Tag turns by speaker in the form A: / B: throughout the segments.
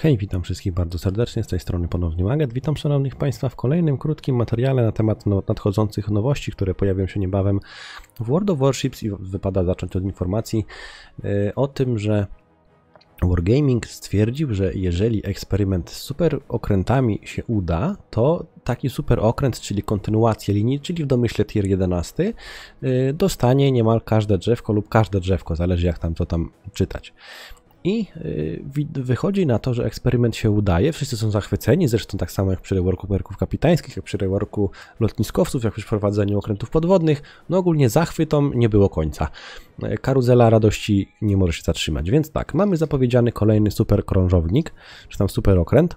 A: Hej, witam wszystkich bardzo serdecznie, z tej strony ponownie Maget. Witam szanownych Państwa w kolejnym krótkim materiale na temat no, nadchodzących nowości, które pojawią się niebawem w World of Warships i wypada zacząć od informacji e, o tym, że Wargaming stwierdził, że jeżeli eksperyment z super okrętami się uda, to taki super okręt, czyli kontynuację linii, czyli w domyśle tier 11, e, dostanie niemal każde drzewko lub każde drzewko, zależy jak tam to tam czytać. I y, wychodzi na to, że eksperyment się udaje. Wszyscy są zachwyceni, zresztą tak samo jak przy reworku perków kapitańskich, jak przy reworku lotniskowców, jak przy prowadzeniu okrętów podwodnych. No ogólnie zachwytom nie było końca. E, karuzela radości nie może się zatrzymać. Więc tak, mamy zapowiedziany kolejny super krążownik, czy tam super okręt.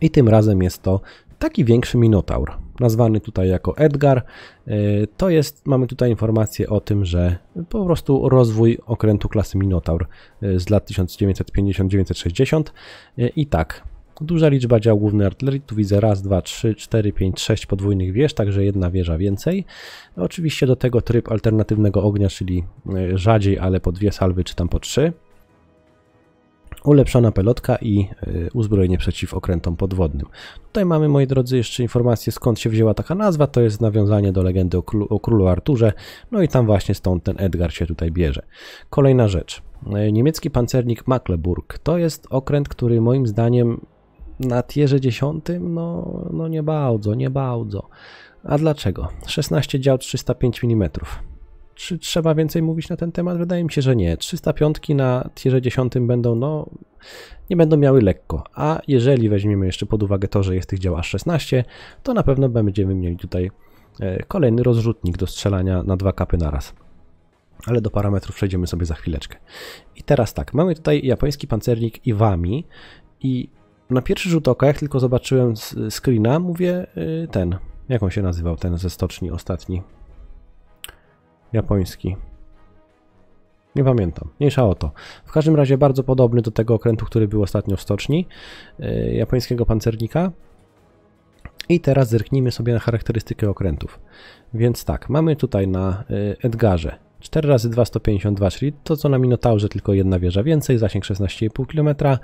A: I tym razem jest to taki większy minotaur nazwany tutaj jako Edgar, e, to jest, mamy tutaj informację o tym, że po prostu rozwój okrętu klasy Minotaur e, z lat 1950-1960 e, i tak, Duża liczba dział głównej artylerii, tu widzę raz, dwa, trzy, cztery, pięć, sześć podwójnych wież, także jedna wieża więcej. Oczywiście do tego tryb alternatywnego ognia, czyli rzadziej, ale po dwie salwy czy tam po trzy ulepszona pelotka i y, uzbrojenie przeciw okrętom podwodnym. Tutaj mamy, moi drodzy, jeszcze informację skąd się wzięła taka nazwa, to jest nawiązanie do legendy o, król o królu Arturze, no i tam właśnie stąd ten Edgar się tutaj bierze. Kolejna rzecz. Y, niemiecki pancernik Mecklenburg to jest okręt, który moim zdaniem na tierze 10, no, no nie bardzo, nie bardzo. A dlaczego? 16 dział 305 mm. Czy trzeba więcej mówić na ten temat? Wydaje mi się, że nie. 305 na tierze 10 będą, no, nie będą miały lekko. A jeżeli weźmiemy jeszcze pod uwagę to, że jest tych dział aż 16, to na pewno będziemy mieli tutaj e, kolejny rozrzutnik do strzelania na dwa kapy naraz. Ale do parametrów przejdziemy sobie za chwileczkę. I teraz tak, mamy tutaj japoński pancernik Iwami i na pierwszy rzut oka, jak tylko zobaczyłem screena, mówię y, ten, jak on się nazywał, ten ze stoczni ostatni, japoński. Nie pamiętam, mniejsza o to. W każdym razie bardzo podobny do tego okrętu, który był ostatnio w stoczni, yy, japońskiego pancernika. I teraz zerknijmy sobie na charakterystykę okrętów. Więc tak, mamy tutaj na yy, Edgarze 4 razy 2 152, czyli to co na Minotaurze, tylko jedna wieża więcej, zasięg 16,5 km.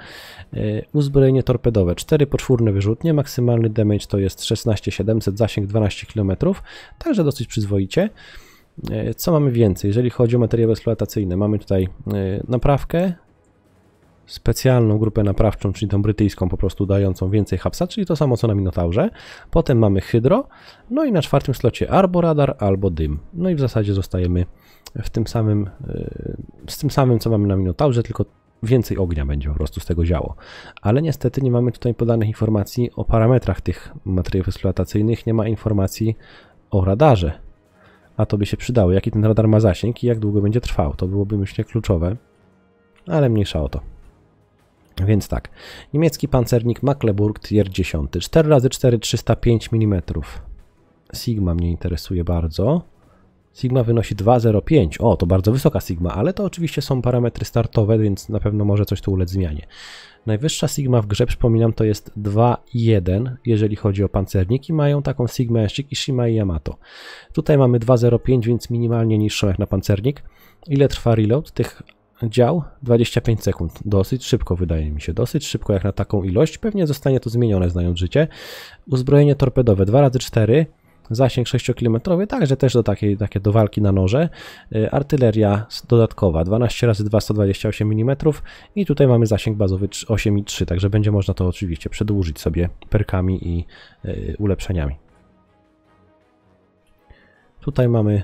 A: Y, uzbrojenie torpedowe 4 poczwórne wyrzutnie, maksymalny damage to jest 16,700, zasięg 12 km, także dosyć przyzwoicie. E, co mamy więcej, jeżeli chodzi o materiały eksploatacyjne? Mamy tutaj e, naprawkę, specjalną grupę naprawczą, czyli tą brytyjską, po prostu dającą więcej hapsa, czyli to samo co na Minotaurze. Potem mamy hydro, no i na czwartym slocie albo radar, albo dym. No i w zasadzie zostajemy w tym samym, e, z tym samym co mamy na Minotaurze, tylko więcej ognia będzie po prostu z tego działo. Ale niestety nie mamy tutaj podanych informacji o parametrach tych materiałów eksploatacyjnych, nie ma informacji o radarze a to by się przydało. Jaki ten radar ma zasięg i jak długo będzie trwał. To byłoby myślę kluczowe, ale mniejsza o to. Więc tak, niemiecki pancernik Mecklenburg Tier 10, 4x4 305 mm. Sigma mnie interesuje bardzo. Sigma wynosi 2,05. O, to bardzo wysoka Sigma, ale to oczywiście są parametry startowe, więc na pewno może coś tu ulec zmianie. Najwyższa Sigma w grze, przypominam, to jest 2,1, jeżeli chodzi o pancerniki. Mają taką Sigmę Shikishima i Yamato. Tutaj mamy 2,05, więc minimalnie niższą jak na pancernik. Ile trwa reload tych dział? 25 sekund. Dosyć szybko, wydaje mi się. Dosyć szybko jak na taką ilość. Pewnie zostanie to zmienione, znając życie. Uzbrojenie torpedowe 2 razy 4 Zasięg 6-kilometrowy, także też do takiej takie do walki na noże. Y, artyleria dodatkowa 12 razy 2 128 mm i tutaj mamy zasięg bazowy 8,3, także będzie można to oczywiście przedłużyć sobie perkami i y, ulepszeniami. Tutaj mamy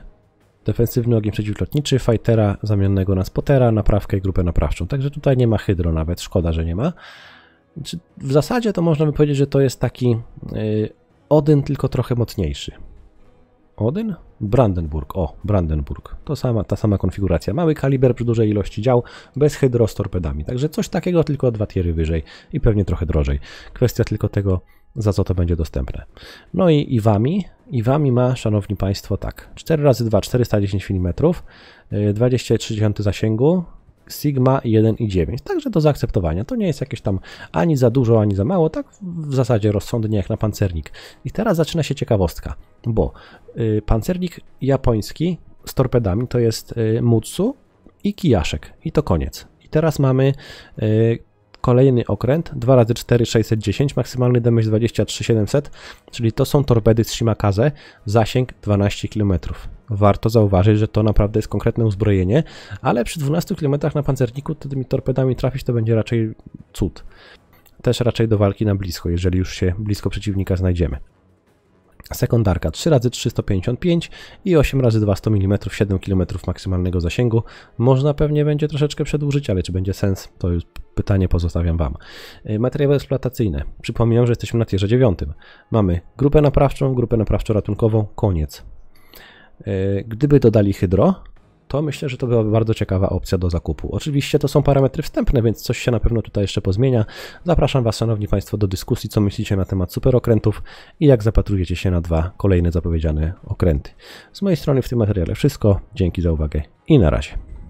A: defensywny ogień przeciwlotniczy, fightera zamiennego na spotera, naprawkę i grupę naprawczą. Także tutaj nie ma hydro nawet, szkoda, że nie ma. W zasadzie to można by powiedzieć, że to jest taki y, Odyn, tylko trochę mocniejszy. Odyn? Brandenburg. O, Brandenburg. To sama, ta sama konfiguracja. Mały kaliber przy dużej ilości dział, bez hydro z torpedami. Także coś takiego, tylko dwa tiery wyżej i pewnie trochę drożej. Kwestia tylko tego, za co to będzie dostępne. No i Iwami. Iwami ma, szanowni państwo, tak, 4 razy 2 410 mm, 23 zasięgu, Sigma 1,9. Także do zaakceptowania. To nie jest jakieś tam ani za dużo, ani za mało. Tak w zasadzie rozsądnie jak na pancernik. I teraz zaczyna się ciekawostka, bo y, pancernik japoński z torpedami to jest y, Mutsu i Kijaszek. I to koniec. I teraz mamy y, Kolejny okręt 2x4 610, maksymalny damage 700, czyli to są torpedy z Shimakaze, zasięg 12 km. Warto zauważyć, że to naprawdę jest konkretne uzbrojenie, ale przy 12 km na pancerniku to tymi torpedami trafić to będzie raczej cud. Też raczej do walki na blisko, jeżeli już się blisko przeciwnika znajdziemy. Sekundarka 3x355 i 8x200 mm, 7 km maksymalnego zasięgu. Można pewnie będzie troszeczkę przedłużyć, ale czy będzie sens, to już pytanie pozostawiam Wam. Y, materiały eksploatacyjne. Przypominam, że jesteśmy na tierze 9. Mamy grupę naprawczą, grupę naprawczo-ratunkową, koniec. Y, gdyby dodali hydro, to myślę, że to byłaby bardzo ciekawa opcja do zakupu. Oczywiście to są parametry wstępne, więc coś się na pewno tutaj jeszcze pozmienia. Zapraszam Was, Szanowni Państwo, do dyskusji, co myślicie na temat superokrętów i jak zapatrujecie się na dwa kolejne zapowiedziane okręty. Z mojej strony w tym materiale wszystko. Dzięki za uwagę i na razie.